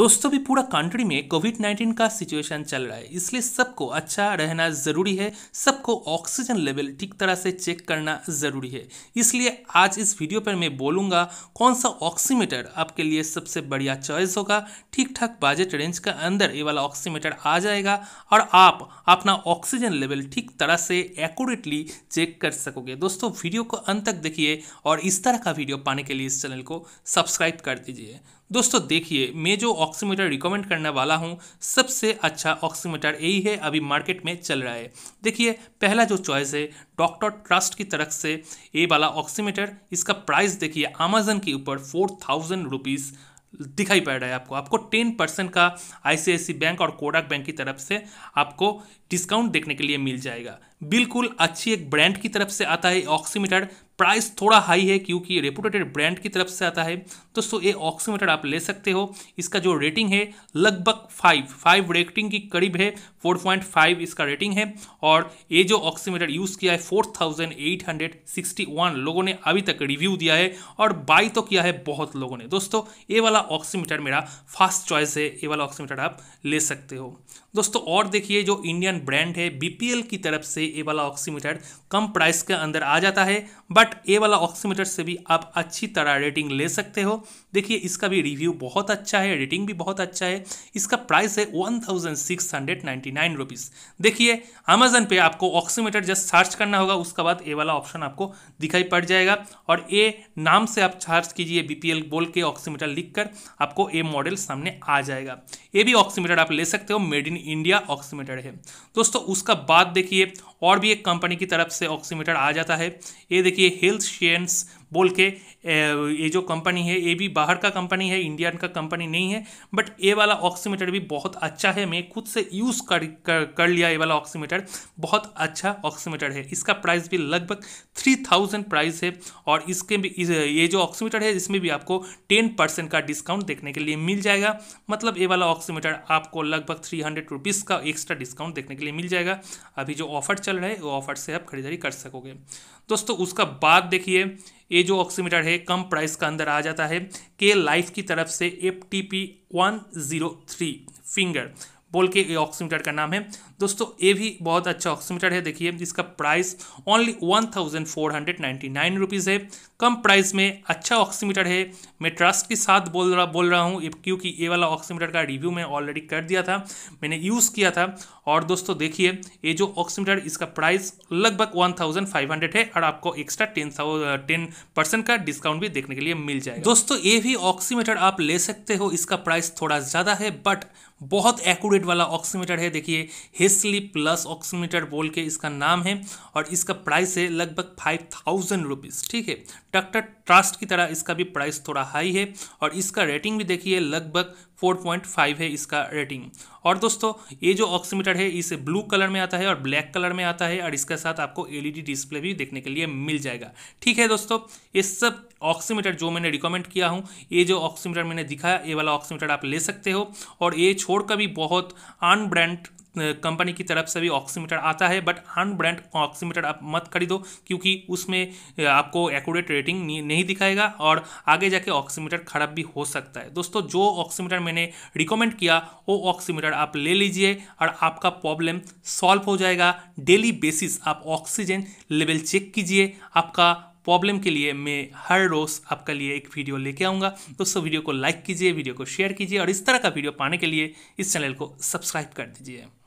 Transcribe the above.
दोस्तों भी पूरा कंट्री में कोविड 19 का सिचुएशन चल रहा है इसलिए सबको अच्छा रहना ज़रूरी है सबको ऑक्सीजन लेवल ठीक तरह से चेक करना ज़रूरी है इसलिए आज इस वीडियो पर मैं बोलूँगा कौन सा ऑक्सीमीटर आपके लिए सबसे बढ़िया चॉइस होगा ठीक ठाक बजट रेंज का अंदर ये वाला ऑक्सीमीटर आ जाएगा और आप अपना ऑक्सीजन लेवल ठीक तरह से एकूरेटली चेक कर सकोगे दोस्तों वीडियो को अंत तक देखिए और इस तरह का वीडियो पाने के लिए इस चैनल को सब्सक्राइब कर दीजिए दोस्तों देखिए मैं जो ऑक्सीमीटर रिकमेंड करने वाला हूँ सबसे अच्छा ऑक्सीमीटर यही है अभी मार्केट में चल रहा है देखिए पहला जो चॉइस है डॉक्टर ट्रस्ट की तरफ से ये वाला ऑक्सीमीटर इसका प्राइस देखिए अमेजन के ऊपर फोर थाउजेंड रुपीज़ दिखाई पड़ रहा है आपको आपको टेन परसेंट का आई बैंक और कोडाक बैंक की तरफ से आपको डिस्काउंट देखने के लिए मिल जाएगा बिल्कुल अच्छी एक ब्रांड की तरफ से आता है ऑक्सीमीटर प्राइस थोड़ा हाई है क्योंकि रेपुटेटेड ब्रांड की तरफ से आता है दोस्तों ये ऑक्सीमीटर आप ले सकते हो इसका जो रेटिंग है लगभग फाइव फाइव रेटिंग की करीब है फोर पॉइंट फाइव इसका रेटिंग है और ये जो ऑक्सीमीटर यूज़ किया है four thousand eight hundred sixty one लोगों ने अभी तक रिव्यू दिया है और बाई तो किया है बहुत लोगों ने दोस्तों ये वाला ऑक्सीमीटर मेरा फास्ट चॉइस है ये वाला ऑक्सीमीटर आप ले सकते हो दोस्तों और देखिए जो इंडियन इंडियन ब्रांड है बीपीएल की तरफ से ये वाला ऑक्सीमीटर कम प्राइस के अंदर आ जाता है बट ये वाला ऑक्सीमीटर से भी आप अच्छी तरह रेटिंग ले सकते हो देखिए इसका भी रिव्यू बहुत अच्छा है रेटिंग भी बहुत अच्छा है इसका प्राइस है one thousand six hundred ninety nine rupees देखिए अमेजन पे आपको ऑक्सीमीटर जस्ट सर्च करना होगा उसके बाद ए वाला ऑप्शन आपको दिखाई पड़ जाएगा और ए नाम से आप सर्च कीजिए बी पी एल बोल के ऑक्सीमीटर लिख कर आपको ए मॉडल सामने आ जाएगा ये भी ऑक्सीमीटर आप ले सकते हो मेड इन इंडिया ऑक्सीमीटर है दोस्तों उसका बाद देखिए और भी एक कंपनी की तरफ से ऑक्सीमीटर आ जाता है ये देखिए हेल्थ शेयर्स बोल के ये जो कंपनी है ये भी बाहर का कंपनी है इंडियन का कंपनी नहीं है बट ये वाला ऑक्सीमीटर भी बहुत अच्छा है मैं खुद से यूज़ कर, कर कर लिया ये वाला ऑक्सीमीटर बहुत अच्छा ऑक्सीमीटर है इसका प्राइस भी लगभग थ्री थाउजेंड प्राइस है और इसके भी इस, ये जो ऑक्सीमीटर है इसमें भी आपको टेन परसेंट का डिस्काउंट देखने के लिए मिल जाएगा मतलब ये वाला ऑक्सीमीटर आपको लगभग थ्री हंड्रेड रुपीज़ का एक्स्ट्रा डिस्काउंट देखने के लिए मिल जाएगा अभी जो ऑफर चल रहा है वो ऑफर से आप खरीदारी कर सकोगे दोस्तों उसका बाद देखिए ये जो ऑक्सीमीटर है कम प्राइस का अंदर आ जाता है के लाइफ की तरफ से F T P one zero three finger बोल के ये ऑक्सीमीटर का नाम है दोस्तों ये भी बहुत अच्छा ऑक्सीमीटर है देखिए इसका price only one thousand four hundred ninety nine rupees है कम प्राइस में अच्छा ऑक्सीमीटर है मैं ट्रस्ट के साथ बोल रहा बोल रहा हूँ क्योंकि ये वाला ऑक्सीमीटर का रिव्यू मैं ऑलरेडी कर दिया था मैंने यूज़ किया था और दोस्तों देखिए ये जो ऑक्सीमीटर इसका प्राइस लगभग वन थाउजेंड फाइव हंड्रेड है और आपको एक्स्ट्रा टेन टेन परसेंट का डिस्काउंट भी देखने के लिए मिल जाएगा दोस्तों ये भी ऑक्सीमीटर आप ले सकते हो इसका प्राइस थोड़ा ज़्यादा है बट बहुत एक्यूरेट वाला ऑक्सीमीटर है देखिए हिस्ली प्लस ऑक्सीमीटर बोल के इसका नाम है और इसका प्राइस है लगभग फाइव थाउजेंड रुपीज़ ठीक है डॉक्टर ट्रस्ट की तरह इसका भी प्राइस थोड़ा हाई है और इसका रेटिंग भी देखिए लगभग 4.5 है इसका रेटिंग और दोस्तों ये जो ऑक्सीमीटर है इसे ब्लू कलर में आता है और ब्लैक कलर में आता है और इसके साथ आपको एलईडी डिस्प्ले e भी देखने के लिए मिल जाएगा ठीक है दोस्तों ये सब ऑक्सीमीटर जो मैंने रिकमेंड किया हूँ ये जो ऑक्सीमीटर मैंने दिखाया ये वाला ऑक्सीमीटर आप ले सकते हो और ये छोड़कर भी बहुत अनब्रांड कंपनी की तरफ से भी ऑक्सीमीटर आता है बट अनब्रांड ऑक्सीमीटर आप मत खरीदो क्योंकि उसमें आपको एक्यूरेट रेटिंग नहीं दिखाएगा और आगे जाके ऑक्सीमीटर खराब भी हो सकता है दोस्तों जो ऑक्सीमीटर मैंने रिकमेंड किया वो ऑक्सीमीटर आप ले लीजिए और आपका प्रॉब्लम सॉल्व हो जाएगा डेली बेसिस आप ऑक्सीजन लेवल चेक कीजिए आपका प्रॉब्लम के लिए मैं हर रोज़ आपका लिए एक वीडियो लेके आऊँगा दोस्तों वीडियो को लाइक कीजिए वीडियो को शेयर कीजिए और इस तरह का वीडियो पाने के लिए इस चैनल को सब्सक्राइब कर दीजिए